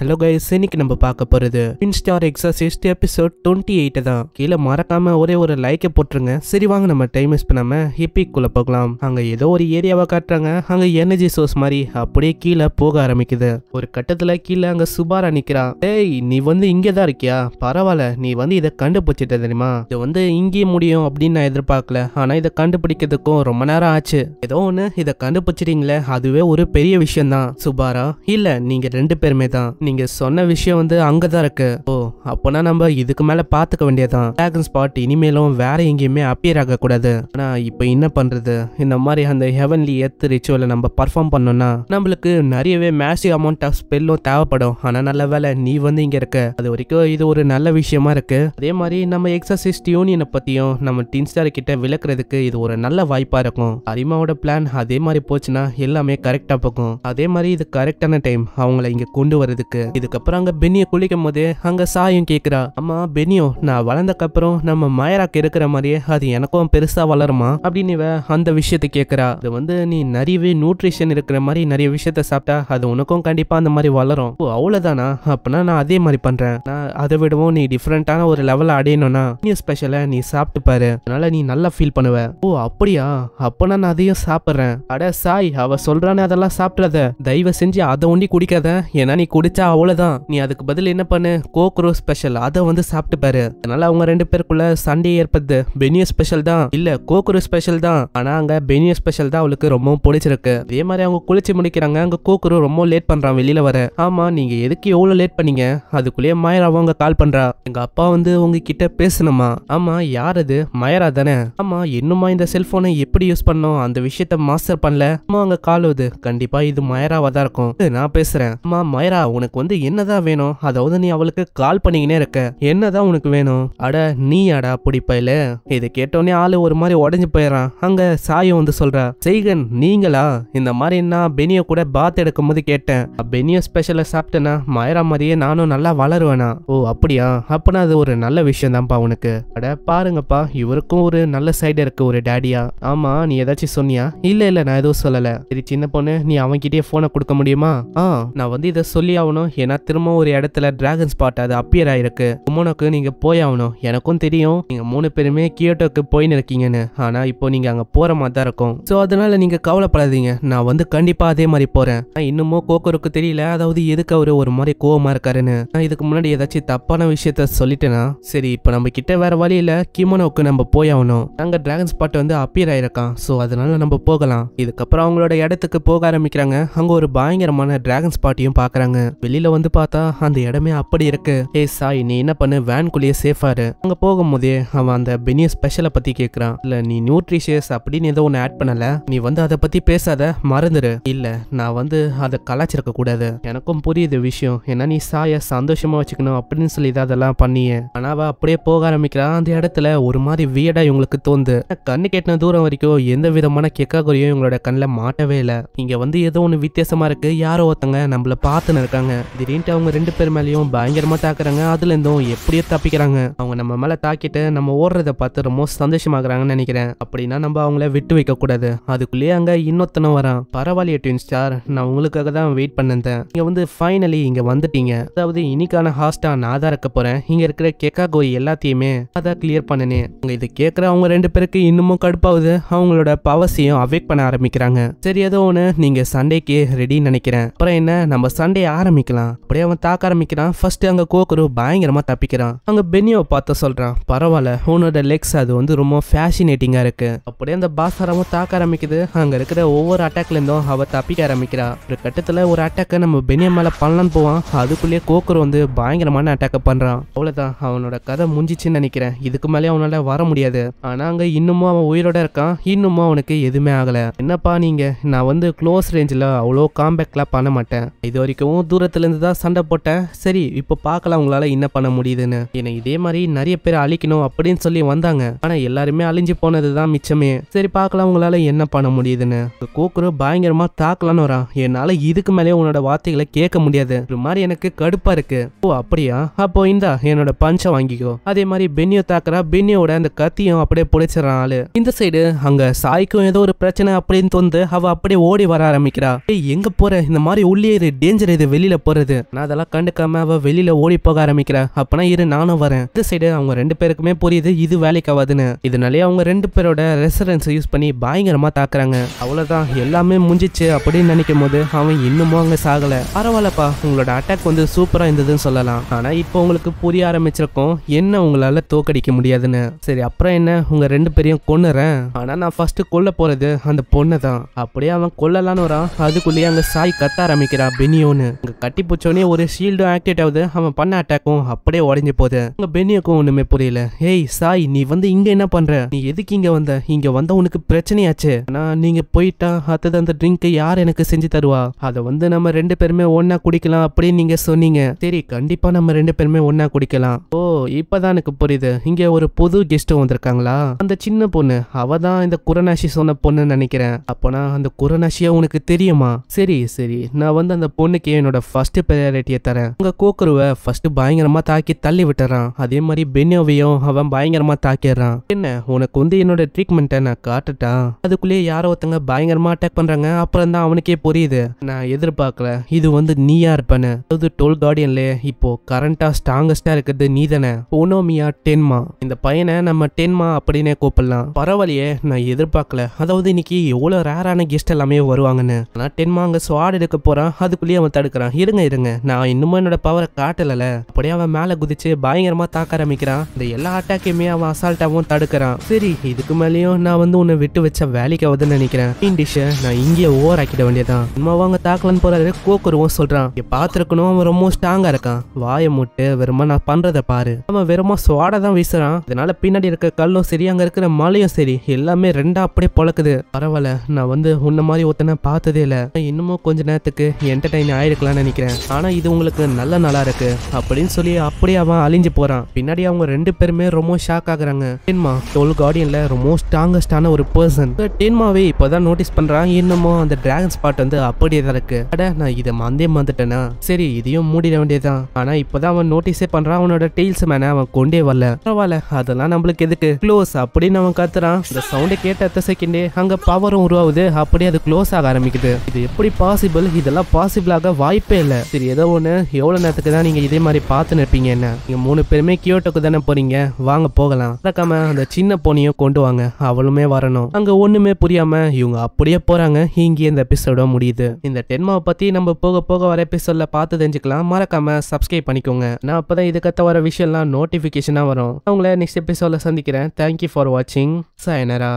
hello guys இன்னைக்கு நம்ம பார்க்க போகிறது பின் ஸ்டார் எக்ஸசிஸ்ட் எபிசோட் டுவெண்ட்டி எயிட் தான் கீழே மறக்காம ஒரே ஒரு லைக்கை போட்டுருங்க சரி வாங்க நம்ம டைம் வேஸ்ட் பண்ணாம ஹிப்பிக்குள்ள போகலாம் அங்க ஏதோ ஒரு ஏரியாவை காட்டுறாங்க அங்க எனர்ஜி சோர்ஸ் மாதிரி அப்படியே கீழே போக ஆரம்பிக்குது ஒரு கட்டத்துல கீழே அங்க சுபாரா நிக்கிறா டேய் நீ வந்து இங்கே தான் இருக்கியா பரவாயில்ல நீ வந்து இதை கண்டுபிடிச்சிட்ட தெரியுமா இது வந்து இங்கேயே முடியும் அப்படின்னு நான் எதிர்பார்க்கல ஆனா இதை கண்டுபிடிக்கிறதுக்கும் ரொம்ப நேரம் ஆச்சு ஏதோ ஒன்று இதை கண்டுபிடிச்சிட்டீங்களே அதுவே ஒரு பெரிய விஷயம் தான் சுபாரா இல்ல நீங்க ரெண்டு பேருமே தான் நீங்கள் சொன்ன விஷயம் வந்து அங்கே தான் இருக்கு ஓ அப்பனா நம்ம இதுக்கு மேலே பார்த்துக்க வேண்டியதான் ட்ராகன் ஸ்பாட் இனிமேலும் வேற எங்கேயுமே அப்பியர் ஆகக்கூடாது ஆனால் இப்போ என்ன பண்ணுறது இந்த மாதிரி அந்த ஹெவன்லி எர்த் ரிச்சுவலை நம்ம பர்ஃபார்ம் பண்ணோம்னா நம்மளுக்கு நிறையவே மேசிவ் அமௌண்ட் ஆஃப் ஸ்பெல்லும் தேவைப்படும் ஆனால் நல்ல வேலை நீ வந்து இங்கே இருக்க அது வரைக்கும் இது ஒரு நல்ல விஷயமா இருக்கு அதே மாதிரி நம்ம எக்ஸசிஸ்ட் யூனியனை பற்றியும் நம்ம டின்ஸ்டார் கிட்ட விளக்குறதுக்கு இது ஒரு நல்ல வாய்ப்பாக இருக்கும் அரிமாவோட பிளான் அதே மாதிரி போச்சுன்னா எல்லாமே கரெக்டாக போகும் அதே மாதிரி இது கரெக்டான டைம் அவங்கள இங்கே கொண்டு வரதுக்கு இருக்கு இதுக்கப்புறம் அங்க பெனிய குளிக்கும் போது அங்க சாயும் கேக்குறா அம்மா பெனியோ நான் அப்புறம் நம்ம மயராக்கு இருக்கிற மாதிரியே அது எனக்கும் பெருசா வளருமா அப்படின்னு இவ அந்த விஷயத்தை கேட்குறா அது வந்து நீ நிறையவே நியூட்ரிஷன் இருக்கிற மாதிரி நிறைய விஷயத்த சாப்பிட்டா அது உனக்கும் கண்டிப்பாக அந்த மாதிரி வளரும் ஓ அவ்வளோதானா அப்படின்னா நான் அதே மாதிரி பண்றேன் நான் அதை விடவும் நீ டிஃப்ரெண்ட்டான ஒரு லெவல அடையணும்னா நீ ஸ்பெஷல நீ சாப்பிட்டு பாரு அதனால நீ நல்லா ஃபீல் பண்ணுவ ஓ அப்படியா அப்பனா நான் அதையும் சாப்பிட்றேன் அட சாய் அவ சொல்கிறானே அதெல்லாம் சாப்பிடறத தயவு செஞ்சு அதை ஒண்டி குடிக்காத ஏன்னா நீ குடிச்சா அவ்வளோதான் நீ அதுக்கு பதில் என்ன பண்ணு கோக்ரோ ஸ்பெஷல் அதை வந்து சாப்பிட்டு பாரு அதனால அவங்க ரெண்டு பேருக்குள்ள சண்டையை ஏற்படுது பெனியோ ஸ்பெஷல் தான் இல்ல கோக்ரோ ஸ்பெஷல் தான் ஆனா அங்க பெனியோ ஸ்பெஷல் தான் அவளுக்கு ரொம்பவும் பிடிச்சிருக்கு அதே மாதிரி அவங்க குளிச்சு முடிக்கிறாங்க அங்க கோக்ரோ ரொம்ப லேட் பண்றான் வெளியில வர ஆமா நீங்க எதுக்கு எவ்வளவு லேட் பண்ணீங்க அதுக்குள்ளேயே மயரா அவங்க கால் பண்றா எங்க அப்பா வந்து உங்ககிட்ட பேசணுமா ஆமா யார் அது மயரா தானே ஆமா என்னமா இந்த செல்போனை எப்படி யூஸ் பண்ணோம் அந்த விஷயத்த மாஸ்டர் பண்ணல அம்மா அங்க கால் கண்டிப்பா இது மயராவா தான் இருக்கும் நான் பேசுறேன் அம்மா மயரா உனக்கு உனக்கு வந்து என்னதான் வேணும் அதாவது நீ அவளுக்கு கால் பண்ணிக்கினே இருக்க என்னதான் உனக்கு வேணும் அட நீ அடா பிடிப்பையில இதை கேட்டோடனே ஆளு ஒரு மாதிரி உடஞ்சு போயிடறான் அங்க சாய வந்து சொல்றா செய்கன் நீங்களா இந்த மாதிரி நான் பெனிய கூட பாத் எடுக்கும் போது கேட்டேன் பெனிய ஸ்பெஷல சாப்பிட்டேன்னா மயரா மாதிரியே நானும் நல்லா வளருவேனா ஓ அப்படியா அப்பனா அது ஒரு நல்ல விஷயம் தான்ப்பா உனக்கு அட பாருங்கப்பா இவருக்கும் ஒரு நல்ல சைடு இருக்கு ஒரு டேடியா ஆமா நீ ஏதாச்சும் சொன்னியா இல்ல இல்ல நான் எதுவும் சொல்லல சரி சின்ன பொண்ணு நீ அவன்கிட்டயே போனை கொடுக்க முடியுமா ஆ நான் வந்து இதை சொல்லி ஆகணும் ஏன்னா திரும்ப ஒரு இடத்துல டிராகன் ஸ்பாட் அது அப்பியர் ஆயிருக்கு குமோனோக்கு நீங்க போய் ஆகணும் எனக்கும் தெரியும் நீங்க மூணு பேருமே கியோட்டோக்கு போயின்னு இருக்கீங்கன்னு ஆனா இப்போ நீங்க அங்க போற மாதிரி தான் இருக்கும் சோ அதனால நீங்க கவலைப்படாதீங்க நான் வந்து கண்டிப்பா அதே மாதிரி போறேன் இன்னமும் கோக்கருக்கு தெரியல அதாவது எதுக்கு அவரு ஒரு மாதிரி கோவமா இருக்காருன்னு நான் இதுக்கு முன்னாடி ஏதாச்சும் தப்பான விஷயத்த சொல்லிட்டேனா சரி இப்போ நம்ம கிட்ட வேற வழியில கிமோனோக்கு நம்ம போய் ஆகணும் அங்க டிராகன் ஸ்பாட் வந்து அப்பியர் ஆயிருக்கான் ஸோ அதனால நம்ம போகலாம் இதுக்கப்புறம் அவங்களோட இடத்துக்கு போக ஆரம்பிக்கிறாங்க அங்க ஒரு பயங்கரமான டிராகன் ஸ்பாட்டையும் பாக்குறாங்க வெளியில வந்து பார்த்தா அந்த இடமே அப்படி இருக்கு ஏ சாய் நீ என்ன பண்ணு வேன்குள்ளேயே சேஃபாரு அங்க போகும்போதே அவன் அந்த பெனிய ஸ்பெஷலை பத்தி கேக்குறான் இல்ல நீ நியூட்ரிஷியஸ் அப்படின்னு ஏதோ ஒன்று ஆட் பண்ணல நீ வந்து அதை பத்தி பேசாத மறந்துரு இல்ல நான் வந்து அதை கலாச்சிருக்க கூடாது எனக்கும் புரியுது விஷயம் ஏன்னா நீ சாய சந்தோஷமா வச்சுக்கணும் அப்படின்னு சொல்லி இதை அதெல்லாம் பண்ணியே ஆனா அப்படியே போக ஆரம்பிக்கிறான் அந்த இடத்துல ஒரு மாதிரி வியடா இவங்களுக்கு தோந்து கண்ணு கேட்டின தூரம் வரைக்கும் எந்த விதமான கெக்காகுறியும் இவங்களோட கண்ணில் மாட்டவே இல்லை இங்க வந்து ஏதோ ஒன்று வித்தியாசமா இருக்கு யாரோ ஒருத்தங்க நம்மள பார்த்துன்னு இருக்காங்க திடீர்னு அவங்க ரெண்டு பேர் மேலேயும் பயங்கரமாக தாக்குறாங்க அதுலேருந்தும் எப்படியோ தப்பிக்கிறாங்க அவங்க நம்ம மேலே தாக்கிட்டு நம்ம ஓடுறத பார்த்து ரொம்ப சந்தோஷமாகறாங்கன்னு நினைக்கிறேன் அப்படின்னா நம்ம அவங்கள விட்டு வைக்கக்கூடாது அதுக்குள்ளேயே அங்கே இன்னொத்தனம் வரான் பரவாயில்லையே ட்வின் ஸ்டார் நான் உங்களுக்காக தான் வெயிட் பண்ணிருந்தேன் நீங்கள் வந்து ஃபைனலி இங்கே வந்துட்டீங்க அதாவது இன்னைக்கான ஹாஸ்டா நான் தான் இருக்க போகிறேன் இங்கே இருக்கிற கெக்காகோ எல்லாத்தையுமே அதான் கிளியர் பண்ணினேன் அவங்க இது கேட்குற அவங்க ரெண்டு பேருக்கு இன்னமும் கடுப்பாகுது அவங்களோட பவசியம் அவேக் பண்ண ஆரம்பிக்கிறாங்க சரி ஏதோ ஒன்று நீங்கள் சண்டேக்கு ரெடின்னு நினைக்கிறேன் அப்புறம் என்ன நம்ம சண்டே ஆரம்பிக்க பண்ணிக்கலாம் அப்படியே அவன் தாக்க ஆரம்பிக்கிறான் ஃபர்ஸ்ட் அங்க கோக்கரு பயங்கரமா தப்பிக்கிறான் அங்க பெனியோ பார்த்து சொல்றான் பரவாயில்ல உன்னோட லெக்ஸ் அது வந்து ரொம்ப ஃபேஷினேட்டிங்கா இருக்கு அப்படியே அந்த பாசாரமும் தாக்க ஆரம்பிக்குது அங்க இருக்கிற ஒவ்வொரு அட்டாக்ல இருந்தும் அவ தப்பிக்க ஆரம்பிக்கிறா ஒரு கட்டத்துல ஒரு அட்டாக்கை நம்ம பெனியோ மேல பண்ணலான்னு போவான் அதுக்குள்ளேயே கோக்கரு வந்து பயங்கரமான அட்டாக்க பண்றான் அவ்வளவுதான் அவனோட கதை முடிஞ்சிச்சுன்னு நினைக்கிறேன் இதுக்கு மேலே அவனால வர முடியாது ஆனா அங்க இன்னமும் அவன் உயிரோட இருக்கான் இன்னமும் அவனுக்கு எதுவுமே ஆகல என்னப்பா நீங்க நான் வந்து க்ளோஸ் ரேஞ்சில் அவ்வளோ காம்பேக்ட்லாம் பண்ண மாட்டேன் இது வரைக்கும் தூரத்தில் ஆரம்பத்துலேருந்து தான் சண்டை போட்டேன் சரி இப்போ பார்க்கலாம் உங்களால் என்ன பண்ண முடியுதுன்னு என்னை இதே மாதிரி நிறைய பேர் அழிக்கணும் அப்படின்னு சொல்லி வந்தாங்க ஆனால் எல்லாருமே அழிஞ்சு போனது தான் மிச்சமே சரி பார்க்கலாம் உங்களால் என்ன பண்ண முடியுதுன்னு கூக்குரு பயங்கரமாக தாக்கலான்னு வரான் என்னால் இதுக்கு மேலே உன்னோட வார்த்தைகளை கேட்க முடியாது ஒரு மாதிரி எனக்கு கடுப்பாக இருக்கு ஓ அப்படியா அப்போ இந்தா என்னோட பஞ்சை வாங்கிக்கோ அதே மாதிரி பென்னியோ தாக்குறா பென்னியோட அந்த கத்தியும் அப்படியே பிடிச்சிடறான் ஆளு இந்த சைடு அங்க சாய்க்கும் ஏதோ ஒரு பிரச்சனை அப்படின்னு தோந்து அவ அப்படியே ஓடி வர ஆரம்பிக்கிறா ஏய் எங்க போற இந்த மாதிரி உள்ளே இது டேஞ்சர் இது வெளியில போகிறது நான் அதெல்லாம் கண்டுக்காம அவ வெளியில் ஓடி போக ஆரம்பிக்கிறா அப்பனா இரு நானும் வரேன் இந்த சைடு அவங்க ரெண்டு பேருக்குமே புரியுது இது வேலைக்கு ஆகாதுன்னு இதனாலே அவங்க ரெண்டு பேரோட ரெசரன்ஸ் யூஸ் பண்ணி பயங்கரமாக தாக்குறாங்க அவ்வளோதான் எல்லாமே முடிஞ்சிச்சு அப்படின்னு நினைக்கும் போது அவன் இன்னமும் அங்கே சாகலை பரவாயில்லப்பா உங்களோட அட்டாக் வந்து சூப்பராக இருந்ததுன்னு சொல்லலாம் ஆனால் இப்போ உங்களுக்கு புரிய ஆரம்பிச்சிருக்கோம் என்ன உங்களால் தோக்கடிக்க முடியாதுன்னு சரி அப்புறம் என்ன உங்கள் ரெண்டு பேரையும் கொன்னுறேன் ஆனால் நான் ஃபர்ஸ்ட் கொல்ல போகிறது அந்த பொண்ணை தான் அப்படியே அவன் கொல்லலான்னு வரான் அதுக்குள்ளேயே அங்கே சாய் கத்த ஆரம்பிக்கிறா பெனியோன்னு அங்கே கட் கட்டி பிடிச்சோடனே ஒரு ஷீல்டும் ஆக்டிவேட் ஆகுது அவன் பண்ண அட்டாக்கும் அப்படியே உடஞ்சி போகுது உங்க பெண்ணியக்கும் ஒண்ணுமே புரியல ஏய் சாய் நீ வந்து இங்க என்ன பண்ற நீ எதுக்கு இங்க வந்த இங்க வந்த உனக்கு பிரச்சனையாச்சு நான் நீங்க போயிட்டா அடுத்தது அந்த ட்ரிங்க் யார் எனக்கு செஞ்சு தருவா அதை வந்து நம்ம ரெண்டு பேருமே ஒன்னா குடிக்கலாம் அப்படின்னு நீங்க சொன்னீங்க சரி கண்டிப்பா நம்ம ரெண்டு பேருமே ஒன்னா குடிக்கலாம் ஓ இப்பதான் எனக்கு புரியுது இங்க ஒரு புது கெஸ்ட் வந்திருக்காங்களா அந்த சின்ன பொண்ணு அவ தான் இந்த குரநாசி சொன்ன பொண்ணுன்னு நினைக்கிறேன் அப்போனா அந்த குரநாசியா உனக்கு தெரியுமா சரி சரி நான் வந்து அந்த பொண்ணுக்கு என்னோட ஃபர்ஸ்ட் ப்ரையாரிட்டியை தரேன் அங்க கோக்குருவை ஃபர்ஸ்ட் பயங்கரமா தாக்கி தள்ளி விட்டுறான் அதே மாதிரி பென்னோவையும் அவன் பயங்கரமா தாக்கிடுறான் என்ன உனக்கு வந்து என்னோட ட்ரீட்மெண்ட்டை நான் காட்டுட்டான் அதுக்குள்ளேயே யாரோ ஒருத்தங்க பயங்கரமா அட்டாக் பண்றாங்க அப்புறம் தான் அவனுக்கே புரியுது நான் எதிர்பார்க்கல இது வந்து நீயா இருப்பேன்னு அதாவது டோல் கார்டியன்ல இப்போ கரண்டா ஸ்ட்ராங்கஸ்டா இருக்கிறது நீ தானே ஒனோமியா டென்மா இந்த பையனை நம்ம டென்மா அப்படின்னே கூப்பிடலாம் பரவாயில்லையே நான் எதிர்பார்க்கல அதாவது இன்னைக்கு எவ்வளவு ரேரான கெஸ்ட் எல்லாமே வருவாங்கன்னு ஆனா டென்மா அங்க ஸ்வாட் எடுக்க போறான் அதுக்குள்ளேயே அவன் தடுக்கிறான் இருங்க இருங்க இருங்க நான் இன்னுமும் என்னோட பவரை காட்டலல அப்படியே அவன் மேல குதிச்சு பயங்கரமா தாக்க ஆரம்பிக்கிறான் இந்த எல்லா அட்டாக்கையுமே அவன் அசால்ட்டாவும் தடுக்கிறான் சரி இதுக்கு மேலேயும் நான் வந்து உன்னை விட்டு வச்ச வேலைக்கு ஆகுதுன்னு நினைக்கிறேன் நான் இங்கேயே ஓவர் ஆக்கிட வேண்டியதான் நம்ம அவங்க தாக்கலன்னு போறாரு கோக்குருவும் சொல்றான் இங்க பாத்துருக்கணும் அவன் ரொம்ப ஸ்ட்ராங்கா இருக்கான் வாயை முட்டு வெறுமா நான் பண்றதை பாரு அவன் வெறுமா சுவாட தான் வீசுறான் இதனால பின்னாடி இருக்க கல்லும் சரி அங்க இருக்கிற மலையும் சரி எல்லாமே ரெண்டா அப்படியே பொழக்குது பரவாயில்ல நான் வந்து உன்ன மாதிரி ஒருத்தனை பார்த்ததே இல்லை இன்னமும் கொஞ்ச நேரத்துக்கு என்டர்டைன் ஆயிருக்கலாம்னு நினைக்கிறேன் இருக்கேன் ஆனா இது உங்களுக்கு நல்ல நாளா இருக்கு அப்படின்னு சொல்லி அப்படியே அவன் அழிஞ்சு போறான் பின்னாடி அவங்க ரெண்டு பேருமே ரொம்ப ஷாக் ஆகுறாங்க டென்மா டோல் கார்டியன்ல ரொம்ப ஸ்ட்ராங்கஸ்டான ஒரு பர்சன் டென்மாவே இப்பதான் நோட்டீஸ் பண்றான் என்னமோ அந்த டிராகன் ஸ்பாட் வந்து அப்படியே தான் இருக்கு அட நான் இதை மந்தே மந்துட்டேனா சரி இதையும் மூடிட வேண்டியதான் ஆனா இப்பதான் அவன் நோட்டீஸே பண்றான் அவனோட டெய்ல்ஸ் மேன அவன் கொண்டே வரல பரவாயில்ல அதெல்லாம் நம்மளுக்கு எதுக்கு க்ளோஸ் அப்படின்னு அவன் கத்துறான் இந்த சவுண்டை கேட்ட அத்த செகண்டே அங்க பவரும் உருவாகுது அப்படியே அது க்ளோஸ் ஆக ஆரம்பிக்குது இது எப்படி பாசிபிள் இதெல்லாம் பாசிபிள் ஆக வாய்ப்பே இல்லை தெரியல சரி ஏதோ ஒன்று எவ்வளோ நேரத்துக்கு தான் நீங்கள் இதே மாதிரி பார்த்து நிற்பீங்க என்ன நீங்கள் மூணு பேருமே கியோட்டோக்கு தானே போறீங்க வாங்க போகலாம் நடக்காம அந்த சின்ன பொண்ணையும் கொண்டு வாங்க அவளுமே வரணும் அங்கே ஒன்றுமே புரியாம இவங்க அப்படியே போகிறாங்க இங்கேயே இந்த எபிசோட முடியுது இந்த டென்மாவை பற்றி நம்ம போக போக வர எபிசோடில் பார்த்து தெரிஞ்சுக்கலாம் மறக்காம சப்ஸ்கிரைப் பண்ணிக்கோங்க நான் அப்போ தான் இதுக்கத்த வர விஷயம்லாம் நோட்டிஃபிகேஷனாக வரும் அவங்கள நெக்ஸ்ட் எபிசோடில் சந்திக்கிறேன் தேங்க்யூ ஃபார் வாட்சிங் சாயனரா